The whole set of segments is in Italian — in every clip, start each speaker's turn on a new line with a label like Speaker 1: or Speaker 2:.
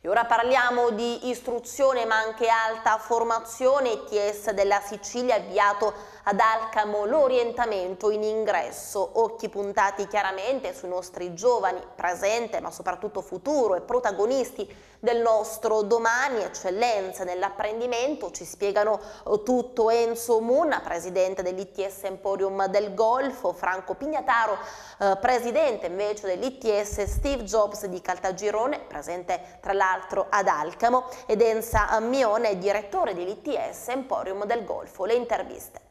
Speaker 1: E ora parliamo di istruzione ma anche alta formazione. ITS della Sicilia ha avviato ad Alcamo l'orientamento in ingresso, occhi puntati chiaramente sui nostri giovani, presente ma soprattutto futuro e protagonisti del nostro domani, eccellenza nell'apprendimento, ci spiegano tutto Enzo Munna, presidente dell'ITS Emporium del Golfo, Franco Pignataro, eh, presidente invece dell'ITS Steve Jobs di Caltagirone, presente tra l'altro ad Alcamo, ed Enza Mione, direttore dell'ITS Emporium del Golfo. Le interviste.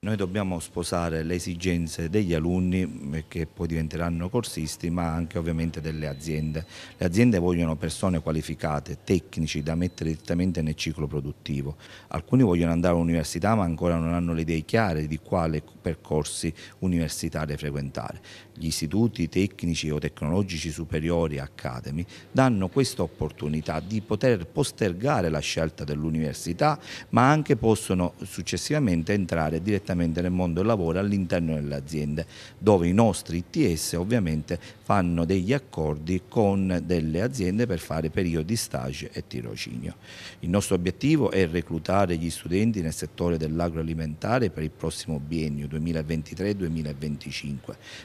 Speaker 2: Noi dobbiamo sposare le esigenze degli alunni eh, che poi diventeranno corsisti ma anche ovviamente delle aziende. Le aziende vogliono persone qualificate, tecnici da mettere direttamente nel ciclo produttivo. Alcuni vogliono andare all'università ma ancora non hanno le idee chiare di quale percorsi universitari frequentare. Gli istituti tecnici o tecnologici superiori Academy danno questa opportunità di poter postergare la scelta dell'università ma anche possono successivamente entrare direttamente direttamente nel mondo del lavoro all'interno dell'azienda, dove i nostri ITS ovviamente fanno degli accordi con delle aziende per fare periodi stage e tirocinio. Il nostro obiettivo è reclutare gli studenti nel settore dell'agroalimentare per il prossimo biennio 2023-2025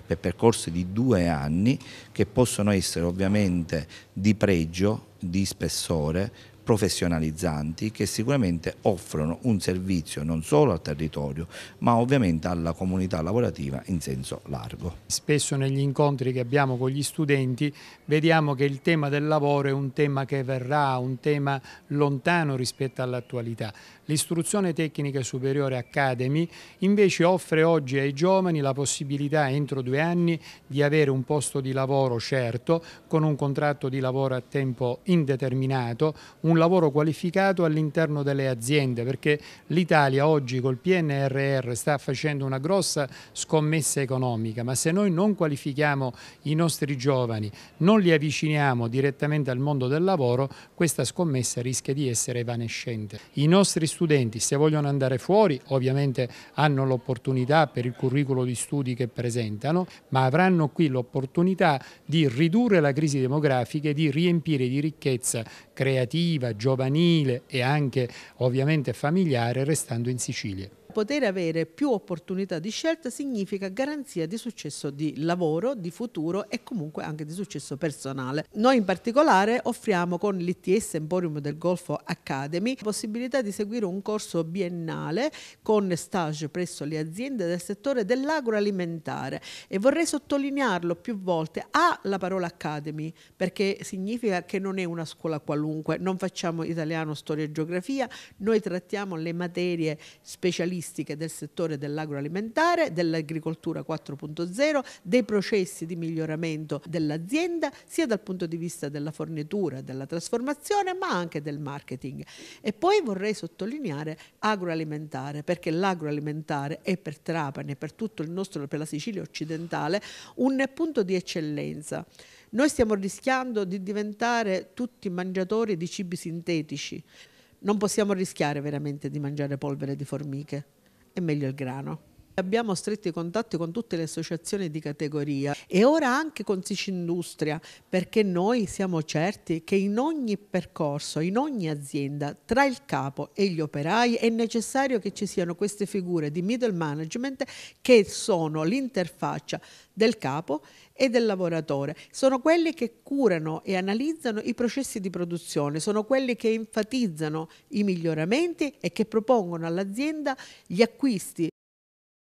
Speaker 2: per percorsi di due anni che possono essere ovviamente di pregio, di spessore, professionalizzanti che sicuramente offrono un servizio non solo al territorio ma ovviamente alla comunità lavorativa in senso
Speaker 3: largo. Spesso negli incontri che abbiamo con gli studenti vediamo che il tema del lavoro è un tema che verrà, un tema lontano rispetto all'attualità. L'istruzione tecnica superiore Academy invece offre oggi ai giovani la possibilità entro due anni di avere un posto di lavoro certo con un contratto di lavoro a tempo indeterminato, un un lavoro qualificato all'interno delle aziende perché l'Italia oggi col PNRR sta facendo una grossa scommessa economica ma se noi non qualifichiamo i nostri giovani, non li avviciniamo direttamente al mondo del lavoro questa scommessa rischia di essere evanescente. I nostri studenti se vogliono andare fuori ovviamente hanno l'opportunità per il curriculum di studi che presentano ma avranno qui l'opportunità di ridurre la crisi demografica e di riempire di ricchezza creativa giovanile e anche ovviamente familiare restando in Sicilia.
Speaker 4: Poter avere più opportunità di scelta significa garanzia di successo di lavoro, di futuro e comunque anche di successo personale. Noi in particolare offriamo con l'ITS Emporium del Golfo Academy la possibilità di seguire un corso biennale con stage presso le aziende del settore dell'agroalimentare e vorrei sottolinearlo più volte ha la parola Academy perché significa che non è una scuola qualunque, non facciamo italiano, storia e geografia, noi trattiamo le materie specialistiche statistiche del settore dell'agroalimentare, dell'agricoltura 4.0, dei processi di miglioramento dell'azienda, sia dal punto di vista della fornitura, della trasformazione, ma anche del marketing. E poi vorrei sottolineare agroalimentare, perché l'agroalimentare è per Trapani e per tutto il nostro, per la Sicilia occidentale, un punto di eccellenza. Noi stiamo rischiando di diventare tutti mangiatori di cibi sintetici. Non possiamo rischiare veramente di mangiare polvere di formiche è meglio il grano. Abbiamo stretti contatti con tutte le associazioni di categoria e ora anche con Sici Industria perché noi siamo certi che in ogni percorso, in ogni azienda, tra il capo e gli operai è necessario che ci siano queste figure di middle management che sono l'interfaccia del capo e del lavoratore. Sono quelli che curano e analizzano i processi di produzione, sono quelli che enfatizzano i miglioramenti e che propongono all'azienda gli acquisti